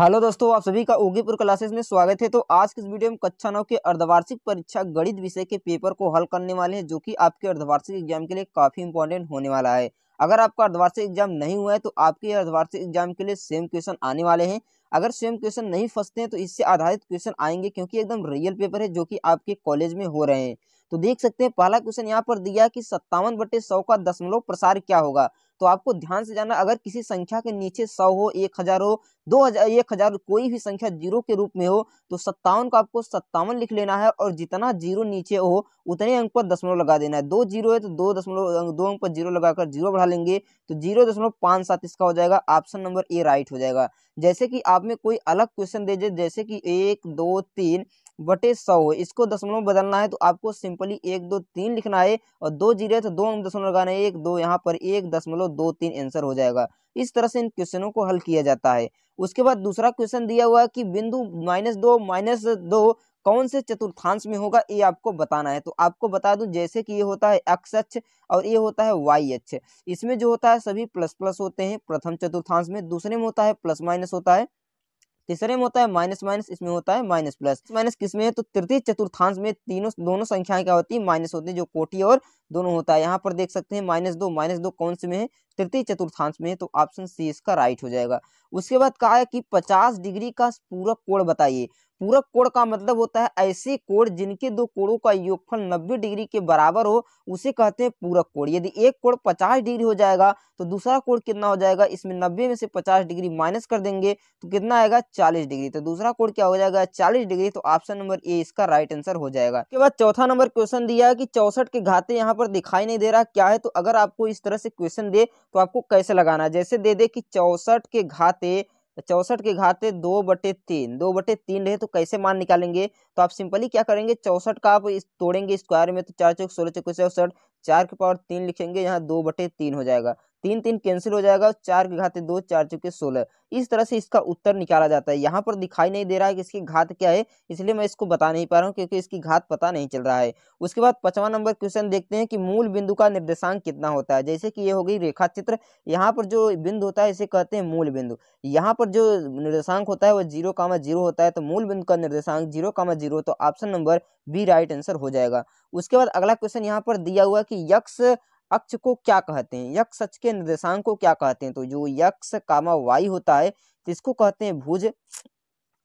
hello दोस्तों आप सभी का ओगीपुर क्लासेस में स्वागत है तो आज के इस वीडियो में कक्षा नौ के अर्धवार्षिक परीक्षा गणित विषय के पेपर को हल करने वाले हैं जो कि आपके अर्धवार्षिक एग्जाम के लिए काफ़ी इंपॉर्टेंट होने वाला है अगर आपका अर्धवार्षिक एग्जाम नहीं हुआ है तो आपके अर्धवार्षिक एग्जाम के लिए सेम क्वेश्चन आने वाले हैं अगर सेम क्वेश्चन नहीं फंसते हैं तो इससे आधारित क्वेश्चन आएंगे क्योंकि एकदम रियल पेपर है जो कि आपके कॉलेज में हो रहे हैं तो देख सकते हैं पहला क्वेश्चन यहाँ पर दिया कि सत्तावन बटे सौ का दशमलव प्रसार क्या होगा तो आपको ध्यान से जाना अगर किसी संख्या के नीचे सौ हो एक हजार हो दो हजार एक हजार कोई भी संख्या जीरो के रूप में हो तो सत्तावन को आपको सत्तावन लिख लेना है और जितना जीरो नीचे हो उतने अंक पर दशमलव लगा देना है दो जीरो है तो दो दशमलव दो अंक पर जीरो लगाकर जीरो बढ़ा लेंगे तो जीरो दशमलव पांच सात इसका हो जाएगा ऑप्शन नंबर ए राइट हो जाएगा जैसे कि आप में कोई अलग क्वेश्चन दे जैसे कि एक दो तीन बटे सौ इसको दशमलव में बदलना है तो आपको सिंपली एक दो तीन लिखना है और दो जीरो तो दो दशमलव लगाना है एक दो यहाँ पर एक दशमलव दो तीन आंसर हो जाएगा इस तरह से इन क्वेश्चनों को हल किया जाता है उसके बाद दूसरा क्वेश्चन दिया हुआ है कि बिंदु माइनस दो माइनस दो कौन से चतुर्थांश में होगा ये आपको बताना है तो आपको बता दूं जैसे कि ये होता है एक्स अक्ष और ये होता है वाई अक्ष इसमें जो होता है सभी प्लस प्लस होते हैं प्रथम चतुर्थांश में दूसरे में होता है प्लस माइनस होता है तीसरे में होता है माइनस माइनस इसमें होता है माइनस प्लस माइनस किस में है तो तृतीय चतुर्थांश में तीनों दोनों संख्याएं क्या होती है माइनस होती है जो कोटी और दोनों होता है यहाँ पर देख सकते हैं माइनस दो माइनस दो कौन से में है तृतीय चतुर्थांश में तो ऑप्शन सी इसका राइट हो जाएगा उसके बाद कहा है कि पचास डिग्री का पूरक कोण बताइए पूरक कोण का मतलब होता है ऐसे कोण जिनके दो कोणों का योगफल 90 डिग्री के बराबर हो उसे कहते हैं पूरक कोण यदि एक कोण 50 डिग्री हो जाएगा तो दूसरा कोण कितना हो जाएगा इसमें 90 में से 50 डिग्री माइनस कर देंगे तो कितना आएगा 40 डिग्री तो दूसरा कोण क्या हो जाएगा 40 डिग्री तो ऑप्शन नंबर ए इसका राइट आंसर हो जाएगा उसके बाद चौथा नंबर क्वेश्चन दिया है कि चौसठ के घाते यहाँ पर दिखाई नहीं दे रहा क्या है तो अगर आपको इस तरह से क्वेश्चन दे तो आपको कैसे लगाना है जैसे दे दे कि चौसठ के घाते चौसठ के घाते दो बटे तीन दो बटे तीन रहे तो कैसे मान निकालेंगे तो आप सिंपली क्या करेंगे चौसठ का आप इस तोड़ेंगे स्क्वायर में तो चार चौक सोलह चौक चौसठ चार के पावर तीन लिखेंगे यहाँ दो बटे तीन हो जाएगा तीन तीन कैंसिल हो जाएगा और चार के घाते दो चार चुके सोलह इस तरह से इसका उत्तर निकाला जाता है यहाँ पर दिखाई नहीं दे रहा है कि इसकी घात क्या है इसलिए मैं इसको बता नहीं पा रहा हूँ क्योंकि इसकी घात पता नहीं चल रहा है उसके बाद पचवा नंबर क्वेश्चन देखते हैं कि मूल बिंदु का निर्देशांक कितना होता है जैसे कि ये हो गई रेखा चित्र यहाँ पर जो बिंदु होता है इसे कहते हैं मूल बिंदु यहाँ पर जो निर्देशांक होता है वो जीरो कामा जीरो होता है तो मूल बिंदु का निर्देशांक जीरो कामा जीरो तो option number B right answer हो जाएगा उसके बाद अगला क्वेश्चन यहाँ पर दिया हुआ कि यक्ष अक्ष को क्या कहते हैं यक्ष अक्ष के निर्देशांक को क्या कहते हैं तो जो यक्ष कामा वाई होता है तो इसको कहते हैं भुज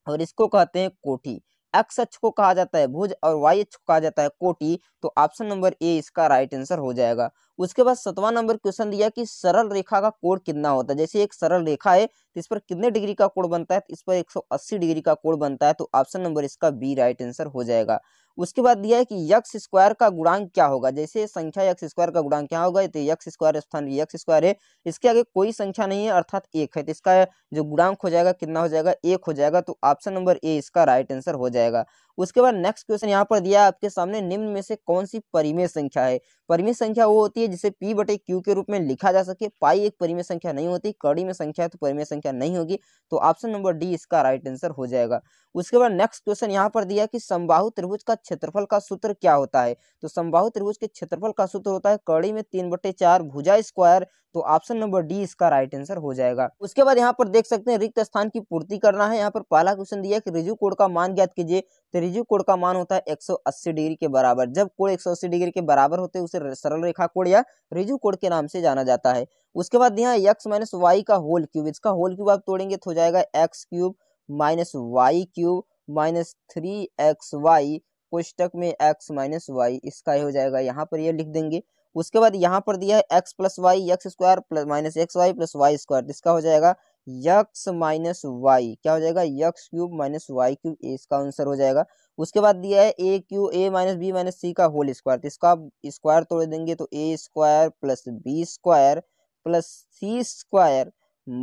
और इसको कहते हैं कोठी एक्स अक्ष को कहा जाता है भुज और वाई अक्ष को कहा जाता है कोटी तो ऑप्शन नंबर ए इसका राइट आंसर हो जाएगा उसके बाद सतवा नंबर क्वेश्चन दिया कि सरल रेखा का कोण कितना होता है जैसे एक सरल रेखा है तो इस पर कितने डिग्री का कोण बनता है तो इस पर 180 डिग्री का कोण बनता है तो ऑप्शन नंबर इसका बी राइट आंसर हो जाएगा उसके बाद दिया है कि यक्स स्क्वायर का गुणांक क्या होगा जैसे संख्या यक्स स्क्वायर का गुणांक क्या होगा तो यक्स स्क्वायर स्थान यक्स स्क्वायर है इसके आगे कोई संख्या नहीं है अर्थात एक है तो इसका जो गुणांक हो जाएगा कितना हो जाएगा एक हो जाएगा तो ऑप्शन नंबर ए इसका राइट आंसर हो जाएगा उसके बाद नेक्स्ट क्वेश्चन यहाँ पर दिया आपके सामने निम्न में से कौन सी परिमेय संख्या है परिमेय संख्या वो होती है जिसे पी बटे क्यू के रूप में लिखा जा सके पाई एक परिमेय संख्या नहीं होती कड़ी में संख्या है तो परिमेय संख्या नहीं होगी तो ऑप्शन नंबर डी इसका राइट आंसर हो जाएगा उसके बाद नेक्स्ट क्वेश्चन यहाँ पर दिया कि समबाहु त्रिभुज का क्षेत्रफल का सूत्र क्या होता है तो समबाहु त्रिभुज के क्षेत्रफल का सूत्र होता है कड़ी में तीन बटे चार भुजा स्क्वायर तो ऑप्शन नंबर डी इसका राइट आंसर हो जाएगा उसके बाद यहाँ पर देख सकते हैं रिक्त स्थान की पूर्ति करना है यहाँ पर पहला क्वेश्चन दिया कि रिजु कोड का मान ज्ञात कीजिए तो रिजु कोड का मान होता है 180 डिग्री के बराबर जब कोड 180 डिग्री के बराबर होते हैं उसे सरल रेखा कोड या रिजु कोड के नाम से जाना जाता है उसके बाद यहाँ एक्स माइनस वाई का होल क्यूब इसका होल क्यूब आप तोड़ेंगे तो हो जाएगा x cube minus y cube minus three x y कोष्टक में एक्स माइनस वाई इसका हो जाएगा यहाँ पर यह लिख देंगे उसके बाद यहाँ पर दिया है x plus y x square plus minus x y plus y square इसका हो जाएगा यक्स माइनस वाई क्या हो जाएगा x cube minus y cube A इसका आंसर हो जाएगा उसके बाद दिया है A Q A minus B minus C का होल स्क्वायर तो इसका आप स्क्वायर तोड़ देंगे तो A square plus B square plus C square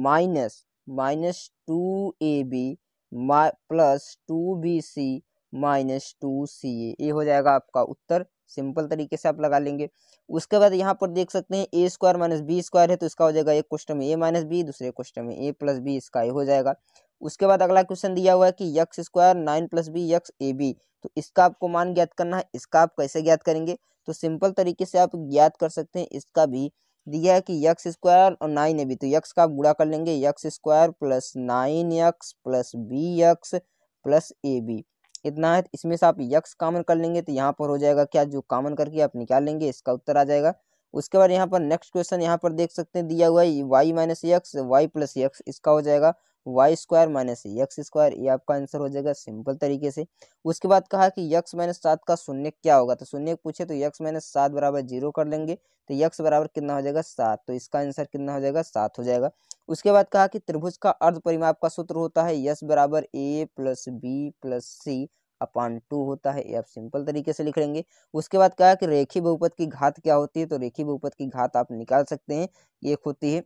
minus minus two A B plus two B C minus two C A हो जाएगा आपका उत्तर सिंपल तरीके से आप लगा लेंगे उसके बाद यहाँ पर देख सकते हैं A square minus B square है तो इसका हो जाएगा एक क्वेश्चन में ए माइनस बी दूसरे क्वेश्चन में ए प्लस बी इसका ए हो जाएगा उसके बाद अगला क्वेश्चन दिया हुआ है कि x square nine plus B x A B तो इसका आपको मान ज्ञात करना है इसका आप कैसे ज्ञात करेंगे तो सिंपल तरीके से आप ज्ञात कर सकते हैं इसका भी दिया है कि यक्स स्क्वायर और नाइन ए बी तो यक्स का आप गुड़ा कर लेंगे x square plus nine x plus B x plus A B इतना है इसमें से आप यक्स कामन कर लेंगे तो यहाँ पर हो जाएगा क्या जो कामन करके आप निकाल लेंगे इसका उत्तर आ जाएगा उसके बाद यहाँ पर नेक्स्ट क्वेश्चन यहाँ पर देख सकते हैं दिया हुआ है y minus x y plus x इसका हो जाएगा y square minus x square ये आपका आंसर हो जाएगा सिंपल तरीके से उसके बाद कहा कि यक्स माइनस सात का शून्य क्या होगा तो शून्य पूछे तो यक्स माइनस सात बराबर जीरो कर लेंगे तो यक्स बराबर कितना हो जाएगा सात तो इसका आंसर कितना हो जाएगा सात हो जाएगा उसके बाद कहा कि त्रिभुज का अर्ध परिमाप का सूत्र होता है यस बराबर A plus B plus C upon two होता है ये आप सिंपल तरीके से लिख लेंगे उसके बाद कहा कि रेखी बहुपद की घात क्या होती है तो रेखी बहुपद की घात आप निकाल सकते हैं एक होती है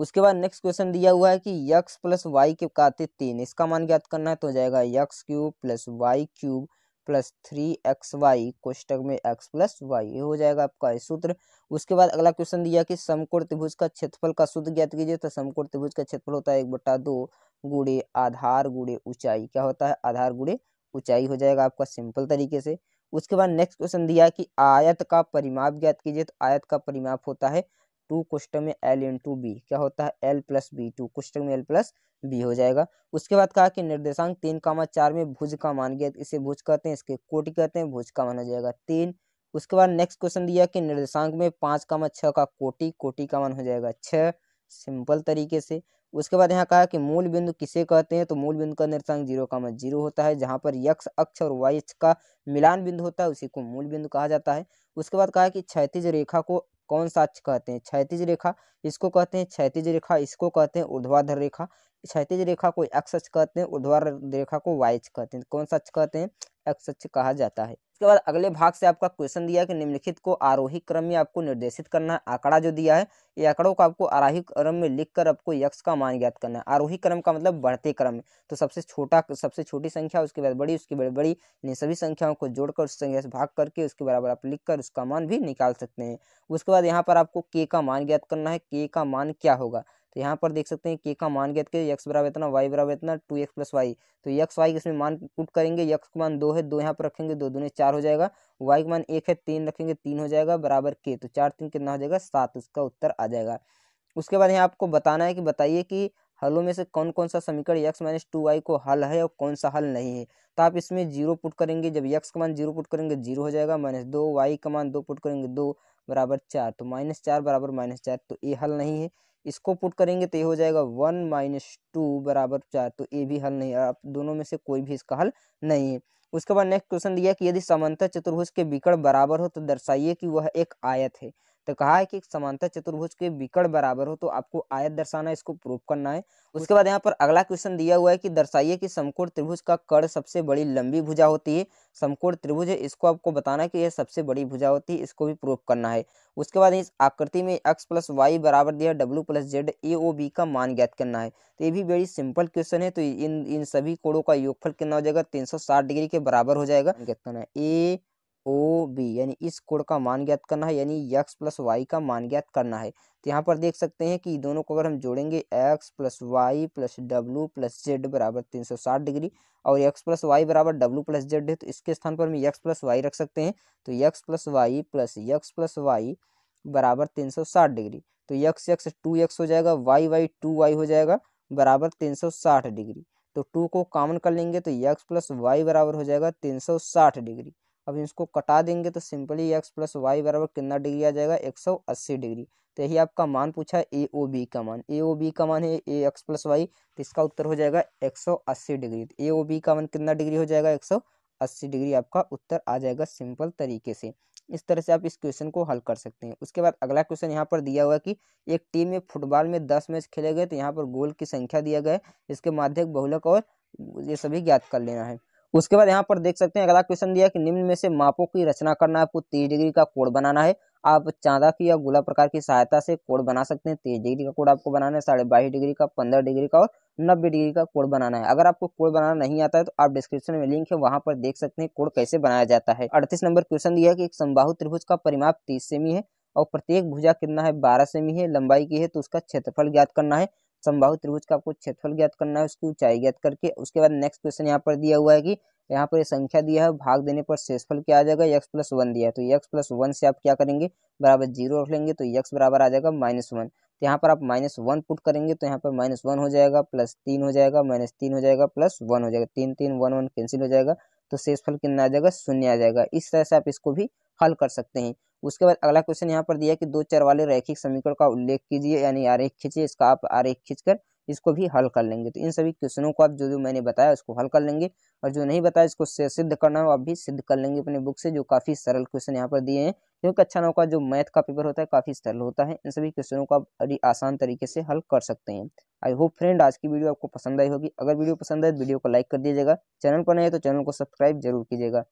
उसके बाद नेक्स्ट क्वेश्चन दिया हुआ है कि यक्स प्लस वाई के का तीन इसका मान ज्ञात करना है तो हो जाएगा x cube plus y cube plus three x y कोष्टक में एक्स प्लस वाई ये हो जाएगा आपका सूत्र उसके बाद अगला क्वेश्चन दिया कि समकोण त्रिभुज का क्षेत्रफल का सूत्र ज्ञात कीजिए तो समकोण त्रिभुज का क्षेत्रफल होता है एक बट्टा दो गुड़े आधार गुड़े ऊंचाई क्या होता है आधार गुड़े ऊंचाई हो जाएगा आपका सिंपल तरीके से उसके बाद नेक्स्ट क्वेश्चन दिया कि आयत का परिमाप ज्ञात कीजिए तो आयत का परिमाप होता है टू क्वेश्चन में एल इन टू बी क्या होता है L plus B two question में एल प्लस बी हो जाएगा उसके बाद कहा कि निर्देशांक तीन कामा चार में भुज का मान गया इसे भुज कहते हैं इसके कोटि कहते हैं भुज का मान हो जाएगा तीन उसके बाद नेक्स्ट क्वेश्चन दिया कि निर्देशांक में पाँच कामा छः का कोटि कोटि का मान हो जाएगा छः सिंपल तरीके से उसके बाद यहाँ कहा कि मूल बिंदु किसे कहते हैं तो मूल बिंदु का निर्देशांक जीरो का मत जीरो होता है जहाँ पर यक्ष अक्ष और वाई अक्ष का मिलान बिंदु होता है उसी को मूल बिंदु कहा जाता है उसके बाद कहा कि क्षैतिज रेखा को कौन सा अक्ष कहते हैं क्षैतिज रेखा इसको कहते हैं क्षैतिज रेखा इसको कहते हैं ऊर्ध्वाधर रेखा क्षैतिज रेखा को एक्स अक्ष कहते हैं उधवार रेखा को वाई अक्ष कहते हैं कौन सा अक्ष कहते हैं एक्स अक्ष कहा जाता है इसके बाद अगले भाग से आपका क्वेश्चन दिया कि निम्नलिखित को आरोही क्रम में आपको निर्देशित करना है आंकड़ा जो दिया है ये आंकड़ों को आपको आरोही क्रम में कर आपको यक्ष का मान ज्ञात करना है आरोही क्रम का मतलब बढ़ते क्रम में तो सबसे छोटा सबसे छोटी संख्या उसके बाद बड़ी उसके बाद बड़ी इन सभी संख्याओं को जोड़कर उस संख्या से भाग करके उसके बराबर आप कर उसका मान भी निकाल सकते हैं उसके बाद यहाँ पर आपको के का मान ज्ञात करना है के का मान क्या होगा तो यहाँ पर देख सकते हैं के का मान ज्ञात करें एक्स बराबर इतना वाई बराबर इतना टू एक्स प्लस वाई तो यक्स वाई इसमें मान पुट करेंगे यक्स का मान दो है दो यहाँ पर रखेंगे दो दोनों चार हो जाएगा वाई का मान एक है तीन रखेंगे तीन हो जाएगा बराबर के तो चार तीन कितना हो जाएगा सात उसका उत्तर आ जाएगा उसके बाद यहाँ आपको बताना है कि बताइए कि हलों में से कौन कौन सा समीकरण यक्स माइनस टू वाई को हल है और कौन सा हल नहीं है तो आप इसमें जीरो पुट करेंगे जब यक्स का मान जीरो पुट करेंगे जीरो हो जाएगा माइनस दो वाई का मान दो पुट करेंगे दो बराबर चार तो माइनस चार बराबर माइनस चार तो ये हल नहीं है इसको पुट करेंगे तो ये हो जाएगा वन माइनस टू बराबर चार तो ये भी हल नहीं है आप दोनों में से कोई भी इसका हल नहीं है उसके बाद नेक्स्ट क्वेश्चन दिया कि यदि समांतर चतुर्भुज के विकर्ण बराबर हो तो दर्शाइए कि वह एक आयत है तो कहा है कि समांतर चतुर्भुज के विकट बराबर हो तो आपको आयत दर्शाना है इसको प्रूफ करना है उसके बाद यहाँ पर अगला क्वेश्चन दिया हुआ है कि दर्शाइए कि समकोण त्रिभुज का कर सबसे बड़ी लंबी भुजा होती है समकोण त्रिभुज है इसको आपको बताना है कि यह सबसे बड़ी भुजा होती है इसको भी प्रूफ करना है उसके बाद इस आकृति में एक्स प्लस वाई बराबर दिया W plus Z A O B का मान ज्ञात करना है तो ये भी वेरी सिंपल क्वेश्चन है तो इन इन सभी कोड़ों का योगफल कितना हो जाएगा तीन सौ साठ डिग्री के बराबर हो जाएगा ज्ञात करना है ए ओ बी यानी इस कोण का मान ज्ञात करना है यानी यक्स प्लस वाई का मान ज्ञात करना है तो यहाँ पर देख सकते हैं कि दोनों को अगर हम जोड़ेंगे x plus y plus W plus Z बराबर तीन सौ साठ डिग्री और एक्स प्लस वाई बराबर डब्लू प्लस जेड है तो इसके स्थान पर हम यक्स प्लस वाई रख सकते हैं तो x plus y plus x plus y बराबर तीन सौ साठ डिग्री तो यक्स यक्स टू यक्स हो जाएगा वाई वाई टू वाई हो जाएगा बराबर तीन सौ साठ डिग्री तो टू को कॉमन कर लेंगे तो यक्स प्लस वाई बराबर हो जाएगा तीन सौ साठ डिग्री अब इसको कटा देंगे तो सिंपली एक्स प्लस वाई बराबर कितना डिग्री आ जाएगा एक सौ अस्सी डिग्री तो यही आपका मान पूछा है ए ओ बी का मान ए ओ बी का मान है ए एक्स प्लस वाई तो इसका उत्तर हो जाएगा एक सौ अस्सी डिग्री तो ए ओ बी का मान कितना डिग्री हो जाएगा एक सौ अस्सी डिग्री आपका उत्तर आ जाएगा सिंपल तरीके से इस तरह से आप इस क्वेश्चन को हल कर सकते हैं उसके बाद अगला क्वेश्चन यहाँ पर दिया हुआ कि एक टीम में फुटबॉल में दस मैच खेले गए तो यहाँ पर गोल की संख्या दिया गया है इसके माध्यम बहुलक और ये सभी ज्ञात कर लेना है उसके बाद यहाँ पर देख सकते हैं अगला क्वेश्चन दिया कि निम्न में से मापों की रचना करना है आपको तीस डिग्री का कोड बनाना है आप चांदा की या गोला प्रकार की सहायता से कोड बना सकते हैं तीस डिग्री का कोड आपको बनाना है साढ़े बाईस डिग्री का पंद्रह डिग्री का और नब्बे डिग्री का कोड बनाना है अगर आपको कोड बनाना नहीं आता है तो आप डिस्क्रिप्शन में लिंक है वहां पर देख सकते हैं कोड कैसे बनाया जाता है अड़तीस नंबर क्वेश्चन दिया कि एक संबाहु त्रिभुज का परिमाप तीस सेमी है और प्रत्येक भुजा कितना है बारह सेमी है लंबाई की है तो उसका क्षेत्रफल ज्ञात करना है समबाहु त्रिभुज का आपको क्षेत्रफल ज्ञात करना है उसकी ऊंचाई ज्ञात करके उसके बाद नेक्स्ट क्वेश्चन यहाँ पर दिया हुआ है कि यहाँ पर ये संख्या दिया है भाग देने पर शेषफल क्या आ जाएगा यक्स प्लस वन दिया है तो यक्स प्लस वन से आप क्या करेंगे बराबर जीरो रख लेंगे तो यक्स बराबर आ जाएगा माइनस वन तो यहाँ पर आप माइनस वन पुट करेंगे तो यहाँ पर माइनस वन हो जाएगा प्लस तीन हो जाएगा माइनस तीन हो जाएगा प्लस वन हो जाएगा तीन तीन वन वन कैंसिल हो जाएगा तो शेषफल कितना आ जाएगा शून्य आ जाएगा इस तरह से आप इसको भी हल कर सकते हैं उसके बाद अगला क्वेश्चन यहाँ पर दिया कि दो चर वाले रैखिक समीकरण का उल्लेख कीजिए यानी आरेख खींचिए इसका आप आरेख खींचकर इसको भी हल कर लेंगे तो इन सभी क्वेश्चनों को आप जो जो मैंने बताया उसको हल कर लेंगे और जो नहीं बताया इसको सिद्ध करना हो आप भी सिद्ध कर लेंगे अपने बुक से जो काफ़ी सरल क्वेश्चन यहाँ पर दिए हैं क्योंकि अच्छा नौका जो मैथ का पेपर होता है काफ़ी सरल होता है इन सभी क्वेश्चनों को आप बड़ी आसान तरीके से हल कर सकते हैं आई होप फ्रेंड आज की वीडियो आपको पसंद आई होगी अगर वीडियो पसंद आए तो वीडियो को लाइक कर दीजिएगा चैनल पर नहीं है तो चैनल को सब्सक्राइब जरूर कीजिएगा